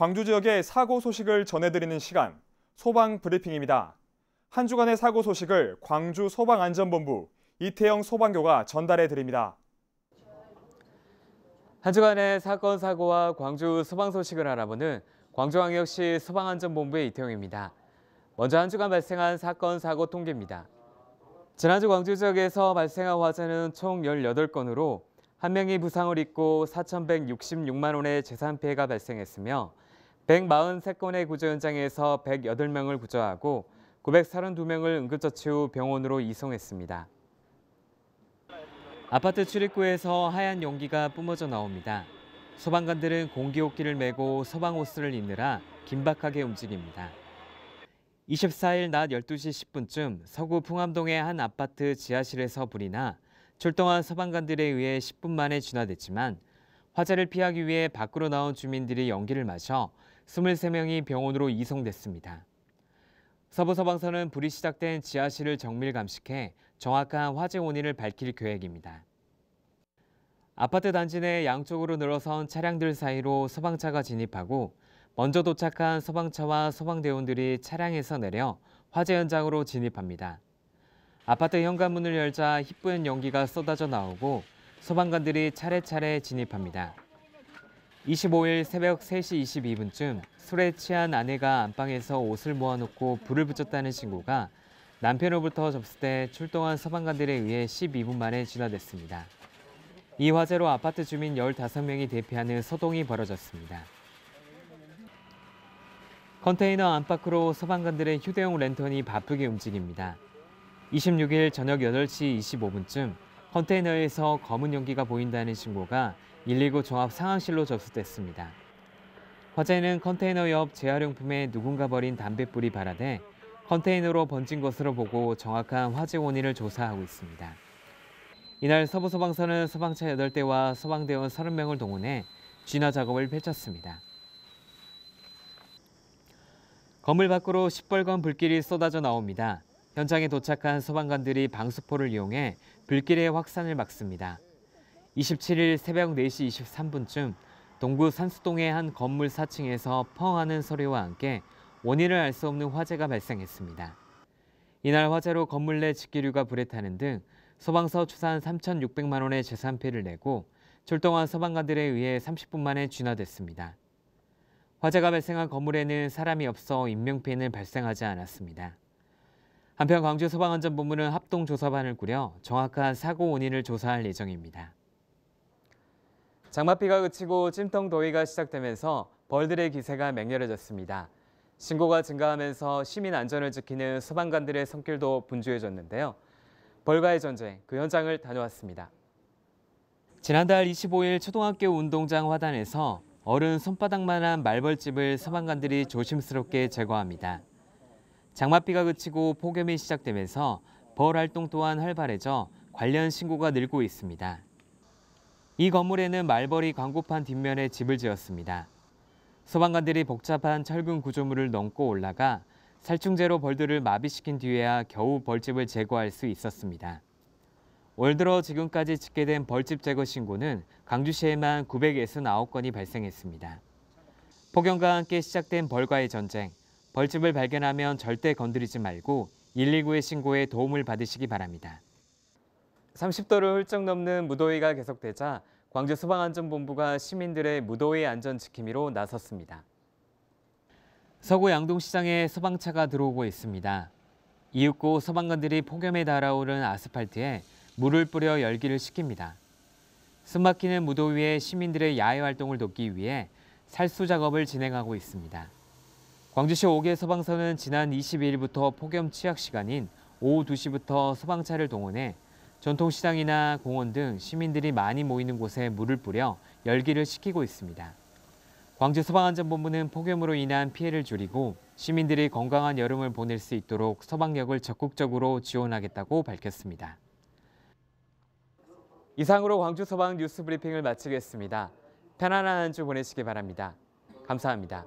광주 지역의 사고 소식을 전해드리는 시간, 소방 브리핑입니다. 한 주간의 사고 소식을 광주 소방안전본부 이태영 소방교가 전달해드립니다. 한 주간의 사건 사고와 광주 소방 소식을 알아보는 광주광역시 소방안전본부의 이태영입니다. 먼저 한 주간 발생한 사건 사고 통계입니다. 지난주 광주 지역에서 발생한 화재는 총 18건으로 한 명이 부상을 입고 4,166만 원의 재산 피해가 발생했으며 143건의 구조 현장에서 108명을 구조하고 932명을 응급처치 후 병원으로 이송했습니다. 아파트 출입구에서 하얀 용기가 뿜어져 나옵니다. 소방관들은 공기호기를 흡 메고 소방호스를 입느라 긴박하게 움직입니다. 24일 낮 12시 10분쯤 서구 풍암동의 한 아파트 지하실에서 불이 나 출동한 소방관들에 의해 10분 만에 진화됐지만 화재를 피하기 위해 밖으로 나온 주민들이 연기를 마셔 23명이 병원으로 이송됐습니다. 서부서방서는 불이 시작된 지하실을 정밀 감식해 정확한 화재 원인을 밝힐 계획입니다. 아파트 단지 내 양쪽으로 늘어선 차량들 사이로 소방차가 진입하고 먼저 도착한 소방차와 소방대원들이 차량에서 내려 화재 현장으로 진입합니다. 아파트 현관문을 열자 희뿌연 연기가 쏟아져 나오고 소방관들이 차례차례 진입합니다. 25일 새벽 3시 22분쯤 술에 취한 아내가 안방에서 옷을 모아놓고 불을 붙였다는 신고가 남편으로부터 접수돼 출동한 소방관들에 의해 12분 만에 진화됐습니다. 이 화재로 아파트 주민 15명이 대피하는 소동이 벌어졌습니다. 컨테이너 안팎으로 소방관들의 휴대용 랜턴이 바쁘게 움직입니다. 26일 저녁 8시 25분쯤 컨테이너에서 검은 연기가 보인다는 신고가 119 종합 상황실로 접수됐습니다. 화재는 컨테이너 옆 재활용품에 누군가 버린 담뱃불이 발화돼 컨테이너로 번진 것으로 보고 정확한 화재 원인을 조사하고 있습니다. 이날 서부소방서는 소방차 8대와 소방대원 30명을 동원해 진화 작업을 펼쳤습니다. 건물 밖으로 시뻘건 불길이 쏟아져 나옵니다. 현장에 도착한 소방관들이 방수포를 이용해 불길의 확산을 막습니다. 27일 새벽 4시 23분쯤 동구 산수동의 한 건물 4층에서 펑하는 소리와 함께 원인을 알 수 없는 화재가 발생했습니다. 이날 화재로 건물 내직기류가 불에 타는 등 소방서 추산 3,600만 원의 재산피를 내고 출동한 소방관들에 의해 30분 만에 진화됐습니다. 화재가 발생한 건물에는 사람이 없어 인명피해는 발생하지 않았습니다. 한편 광주 소방안전본부는 합동조사반을 꾸려 정확한 사고 원인을 조사할 예정입니다. 장맛비가 그치고 찜통 더위가 시작되면서 벌들의 기세가 맹렬해졌습니다. 신고가 증가하면서 시민 안전을 지키는 소방관들의 손길도 분주해졌는데요. 벌과의 전쟁, 그 현장을 다녀왔습니다. 지난달 25일 초등학교 운동장 화단에서 어른 손바닥만한 말벌집을 소방관들이 조심스럽게 제거합니다. 장맛비가 그치고 폭염이 시작되면서 벌 활동 또한 활발해져 관련 신고가 늘고 있습니다. 이 건물에는 말벌이 광고판 뒷면에 집을 지었습니다. 소방관들이 복잡한 철근 구조물을 넘고 올라가 살충제로 벌들을 마비시킨 뒤에야 겨우 벌집을 제거할 수 있었습니다. 올 들어 지금까지 집계된 벌집 제거 신고는 광주시에만 969건이 발생했습니다. 폭염과 함께 시작된 벌과의 전쟁, 벌집을 발견하면 절대 건드리지 말고 119에 신고해 도움을 받으시기 바랍니다. 30도를 훌쩍 넘는 무더위가 계속되자 광주 소방안전본부가 시민들의 무더위 안전 지킴이로 나섰습니다. 서구 양동시장에 소방차가 들어오고 있습니다. 이윽고 소방관들이 폭염에 달아오른 아스팔트에 물을 뿌려 열기를 식힙니다. 숨막히는 무더위에 시민들의 야외 활동을 돕기 위해 살수 작업을 진행하고 있습니다. 광주시 5개 소방서는 지난 22일부터 폭염 취약 시간인 오후 2시부터 소방차를 동원해 전통시장이나 공원 등 시민들이 많이 모이는 곳에 물을 뿌려 열기를 식히고 있습니다. 광주소방안전본부는 폭염으로 인한 피해를 줄이고 시민들이 건강한 여름을 보낼 수 있도록 소방력을 적극적으로 지원하겠다고 밝혔습니다. 이상으로 광주소방 뉴스 브리핑을 마치겠습니다. 편안한 한 주 보내시기 바랍니다. 감사합니다.